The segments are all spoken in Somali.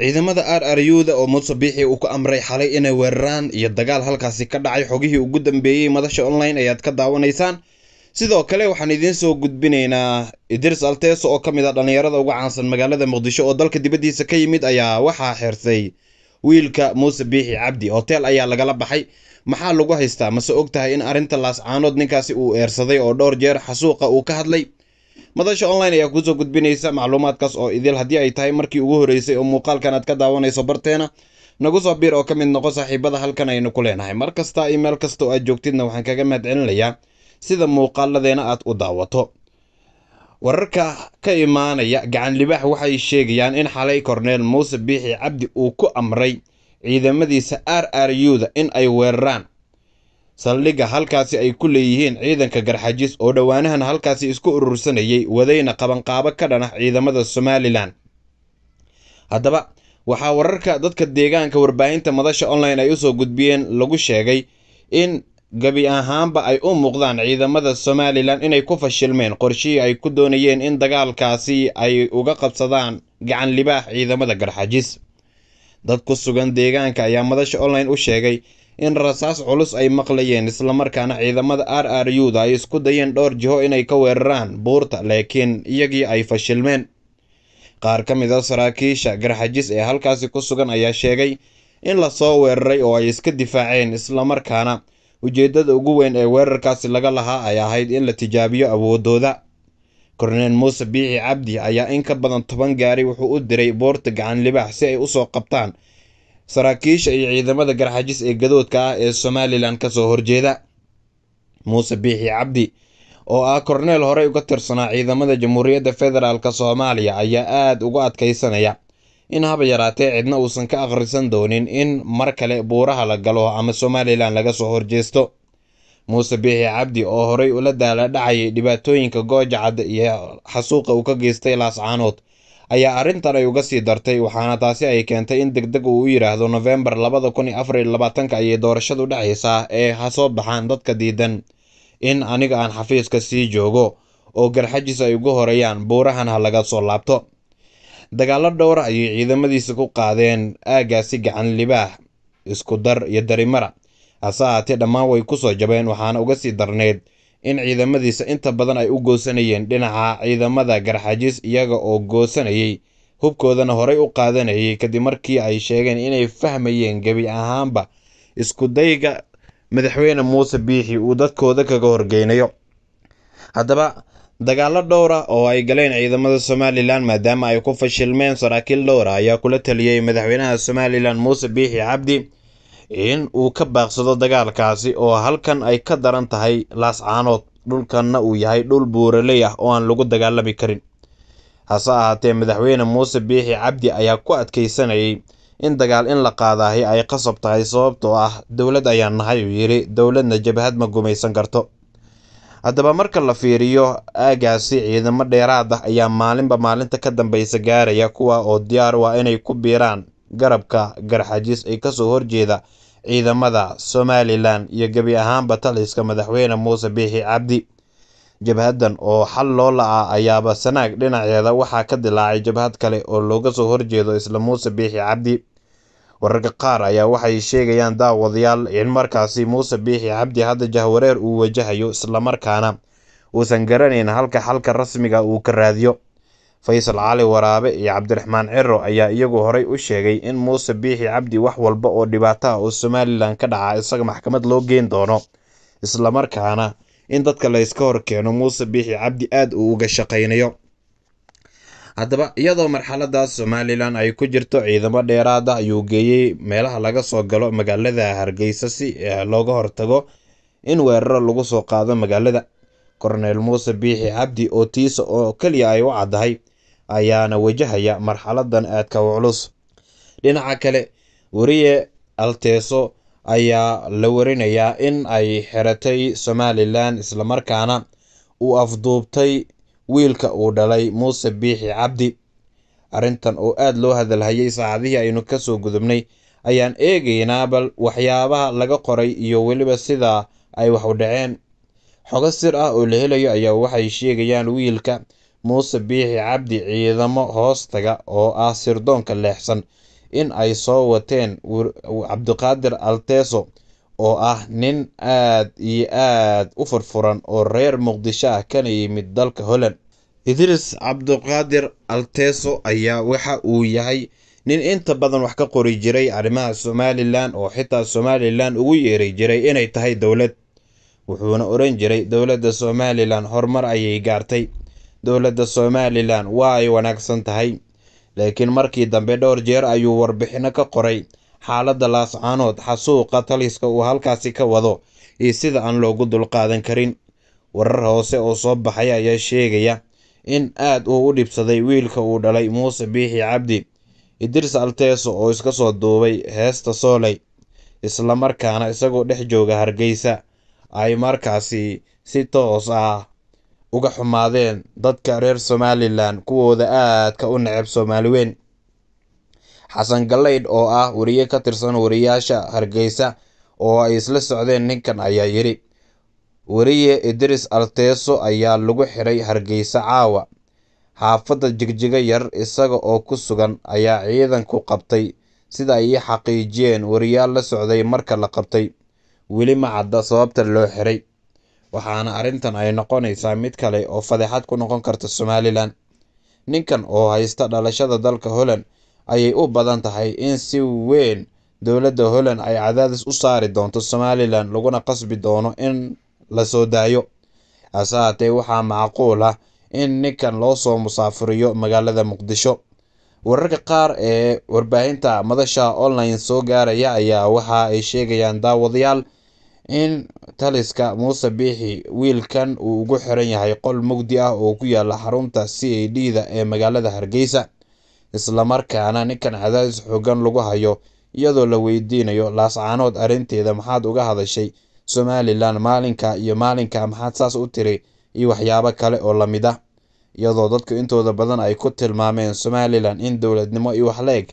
ciidamada rru-da oo mutsubiixi uu ku amray xalay inay weeraraan iyo dagaal halkaasi ka dhacay xogihii ugu dambeeyey madasha online ayaad ka daawanaysaan sidoo kale waxaan idiin soo gudbinaynaa idris alteso oo ka mid a ah dhallinyarada uga caansan magaalada muqdisho oo dalka dibaddiisa ka yimid ayaa waxaa xirsay wiilka muuse biixi cabdi hoteel ayaa lagala baxay maxaa lagu haystaa mase og tahay in arrinta laascaanood ninkaasi uu eersaday oo dhowr jeer xasuuqa uu ka hadlay madasha online ayaa kuusoo gudbinaysa macluumaadkaas oo idil haddii ay tahay markii ugu horreysay oo muuqaalkan aad ka daawanayso barteena nagu soo biir oo ka mid noqo saaxiibada halkan aynu ku leenahay mar kasta iyo meel kasta oo aad joogtidna waxaan kaga mahadcelinayaa sida muuqaaladeena aad u daawato wararka ka imaanaya gacan libaax waxay sheegayaan in xalay korneel muuse biixi cabdi uu ku amray ciidamadiisa r r u da in ay weeraraan saldhigga halkaasi ay ku leeyihiin ciidanka garxajis oo dhowaanahan halkaasi isku urursanayay wadayna qabanqaabo ka dhanah ciidamada somalilan haddaba waxaa wararka dadka deegaanka warbaahinta madasha online ay usoo gudbiyeen lagu sheegay in gebi ahaanba ay u muuqdaan ciidamada somalilan inay ku fashilmeen qorshihii ay ku doonayeen in dagaalkaasi ay uga qabsadaan gacan libaax ciidamada garxajis dad ku sugan deegaanka ayaa madasha online u sheegay in rasaas culus ay maqlayeen islamarkaana ciidamada r r u da ay isku dayeen dhowr jiho inay ka weeraraan buurta laakiin iyagii ay fashilmeen qaar ka mid a ah saraakiisha garxajis ee halkaasi ku sugan ayaa sheegay in la soo weeraray oo ay iska difaaceen islamarkaana ujeeddada ugu weyn ee weerarkaasi laga lahaa ay ahayd in la tijaabiyo awoodooda korneel muuse biixi cabdi ayaa in ka badan toban gaari wuxuu u diray buurta gacan libaax si ay usoo qabtaan saraakiisha iyo ciidamada garxajis ee gadoodka ah ee somalilan kasoo horjeeda muuse biixi cabdi oo ah korneel horey uga tirsanaa ciidamada jamhuuriyadda federaalk soomaaliya ayaa aad ugu adkaysanaya in haba yaraatee cidna uusan ka akhrisan doonin in mar kale buuraha la galo ama somalilan laga soo horjeesto muuse biixi cabdi oo horey ula daaladhacayay dhibaatooyinka goojacadda iyo xasuuqa uu ka geystay laascaanood ayaa arrintan ay uga sii dartay waxaana taasi ay keentay in degdeg uu u yidhaahdo nofembar labada kun iyo afar iyo labaatanka ayay doorashadu dhexaysaa ee ha soo baxaan dadka diidan in aniga aan xafiiska sii joogo oo garxajis ay ugu horeeyaan buurahan ha laga soo laabto dagaallo dhowr ah ayay ciidamadiisa ku qaadeen aaggaasi gacan libaax iskudar iyo darimara hase haatee dhammaan way ku soo jabeen waxaana uga sii darnayd in ciidamadiisa inta badan ay u goosanayeen dhinaca ciidamada garxajis iyaga oo goosanayay hubkoodana horay u qaadanayay kadib markii ay sheegeen inay fahmayeen gebi ahaanba iskudayga madaxweyne muuse biixi uu dadkooda kaga horgeynayo haddaba dagaalo dhowra oo ay galeen ciidamada somalilan maadaama ay ku fashilmeen saraakiil dhowra ayaa kula taliyey madaxweynaha somalilan muuse biixi cabdi in uu ka baaqsado dagaalkaasi oo halkan ay ka daran tahay laascaanood dhulkanna uu yahay dhul buuraley ah oo aan lagu dagaalami karin hase ahaatee madaxweyne muuse biixi cabdi ayaa ku adkaysanayay in dagaal in la qaadaahi ay qasab tahay sababtoo ah dowlad ayaan nahay uu yidhi dowladna jabhad ma gumaysan karto haddaba marka la fiiriyo aagaasi ciidamo dheeraad ah ayaa maalinba maalinta ka dambaysa gaaraya kuwa oo diyaar waa ah inay ku biiraan garabka garxajis ay kasoo horjeeda ciidamada somalilan iyo gebi ahaanba taliska madaxweyne muuse biixi cabdi jabhaddan oo xal loo ah ayaaba sanaag dhinaceeda waxaa ka dilaacay jabhad kale oo looga soo horjeedo isla muuse biixi cabdi wararka qaar ayaa waxay sheegayaan daawadayaal in markaasi muuse biixi cabdi hadda jahwareer uu wajahayo islamarkaana uusan garanayn halka xalka rasmiga uu ka raadiyo Faysal Cali Waraabe iyo Cabdiraxmaan Ciro ayaa iyagu horey u sheegay in Muuse Biixi Cabdi wax walba oo dhibaato oo Somalilan ka dhaca isaga maxkamad loo geyn doono islamarkaana in dadka layska yska horkeeno Muuse Biixi Cabdi aad uu uga shaqaynayo haddaba iyadoo marxaladaas somalilan ay ku jirto ciidamo dheeraada ah, ayuu geeyey meelaha laga soo galo magaalada hargeysa si eh, looga hortago in weeraro lagu soo qaado magaalada korneyl muuse biixi cabdi oo tiisa oo keliya ay u caddahay ayaana wajahaya marxaladan aadka u culus dhinaca kale wariye alteeso ayaa la warinayaa in ay xiratay somalilan islamarkaana uu afduubtay wiilka uu dhalay muuse biixi cabdi arrintan oo aad loo hadalhayay saacadihii aynu kasoo gudubnay ayaan eegaynaa bal waxyaabaha laga qoray iyo weliba sidaa ay wax u dhaceen xogo sir ah oo la helayo ayaa waxay sheegayaan wiilka Muuse Biixi Cabdi ciidamo hoostaga oo ah sirdoonka leexsan in ay soo wateen Cabdiqaadir alteeso oo ah nin aad iyo aad u furfuran oo reer Muqdisho ah kana yimid dalka Holland. Idris Cabdiqaadir alteeso ayaa waxa uu yahay nin inta badan wax ka qori jiray arrimaha Somalilan oo xitaa Somalilan ugu yeeri jiray inay tahay dowlad, wuxuuna odhan jiray dowladda Somalilan horumar ayay gaartay dowladda somalilan waa ay wanaagsan tahay laakiin markii dambe dhowr jeer ayuu warbixinno ka qoray xaaladda laascaanood xasuuqa taliska uu halkaasi ka wado iyo sida aan loogu dulqaadan karin warar hoose oo soo baxay ayaa sheegaya in aad uu u dhibsaday wiilka uu dhalay muuse biixi cabdi idris alteeso oo iska soo duubay heesta sooley islamarkaana isagoo dhex jooga hargeysa ay markaasi si toos ah uga xumaadeen dadka reer somalilan kuwooda aadka u neceb soomaali weyn xasan galeydh oo ah wariye ka tirsan wariyaasha hargeysa oo ay isla socdeen ninkan ayaa yidhi wariye idris alteeso ayaa lagu xiray hargeysa caawa xaafadda jigjiga yar isaga oo ku sugan ayaa ciidanku qabtay sida ay xaqiijiyeen wariyaal la socday marka la qabtay weli ma cadda sababta loo xiray waxaana arrintan ay noqonaysaa mid kale oo fadeexad ku noqon karta somalilan ninkan oo haysta dhalashada dalka holland ayay u badan tahay in si weyn dowladda holland ay cadaadis u saari doonto somalilan laguna qasbi doono in la soo daayo hase haatee waxaa macquul ah in ninkan loo soo musaafuriyo magaalada muqdisho wararka qaar ee warbaahinta madasha online soo gaaraya ayaa waxa ay sheegayaan daawadayaal in taliska muuse biixi wiilkan uu ugu xiran yahay qol mugdi ah oo ku yaalla xarunta c a d da ee magaalada hargeysa islamarkaana ninkan cadaadis xoogan lagu hayo iyadoo la weydiinayo laascaanood arrinteeda maxaad uga hadashay somalilan maalinka iyo maalinka maxaad saas u tiri iyo waxyaabo kale oo lamid ah iyadoo dadku intooda badan ay ku tilmaameen somalilan in dowladnimo iyo wax la eg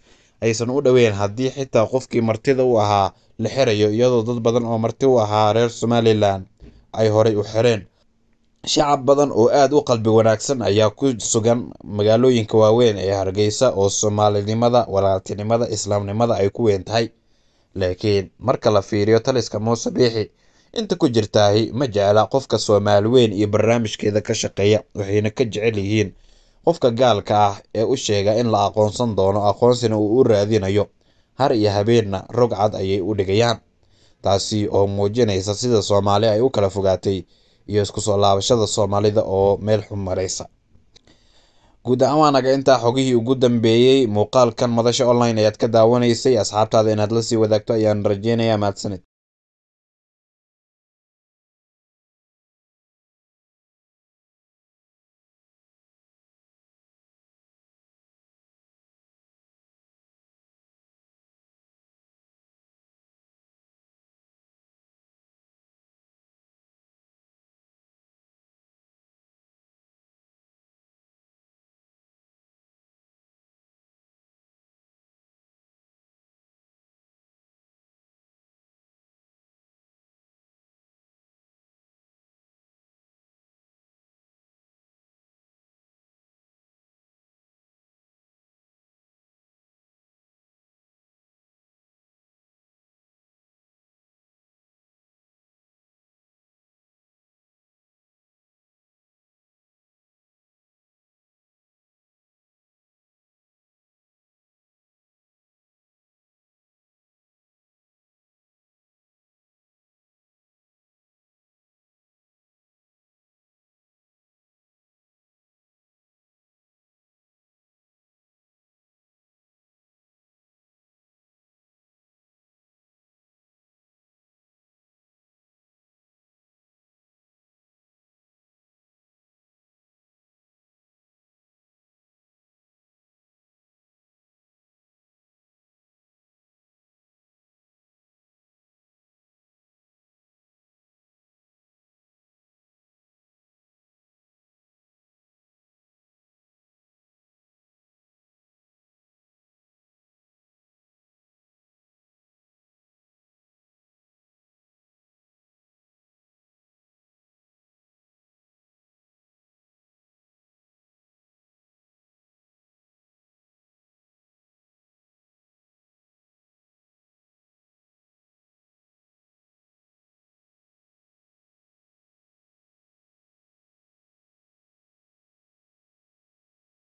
aysan u dhoweyn haddii xitaa qofkii martida u ahaa la xirayo iyadoo dad badan oo marti u ahaa reer somalilan ay horey u xireen shacab badan oo aad u qalbi wanaagsan ayaa ku sugan magaalooyinka waaweyn ee hargeysa oo soomaalinimada walaaltinimada islaamnimada ay ku weyn tahay laakiin marka la fiiriyo taliska muuse biixi inta ku jirtaahi ma jecla qofka soomaali weyn iyo barnaamijkeeda ka shaqeeya waxayna ka jecel yihiin qofka gaalka ah ee u sheega in la aqoonsan doono aqoonsina uu u raadinayo har iyo habeenna rog cad ayay u dhigayaan taasi oo muujinaysa sida soomaali ay u kala fogaatay iyo isku soo laabashada soomaalida oo meel xun maraysa guud ahaan waa naga intaa xogihii ugu dambeeyey muuqaalkan madasha online ayaad ka daawanaysay asxaabtaada inaad lasii wadaagto ayaan rajeynayaa mahadsanid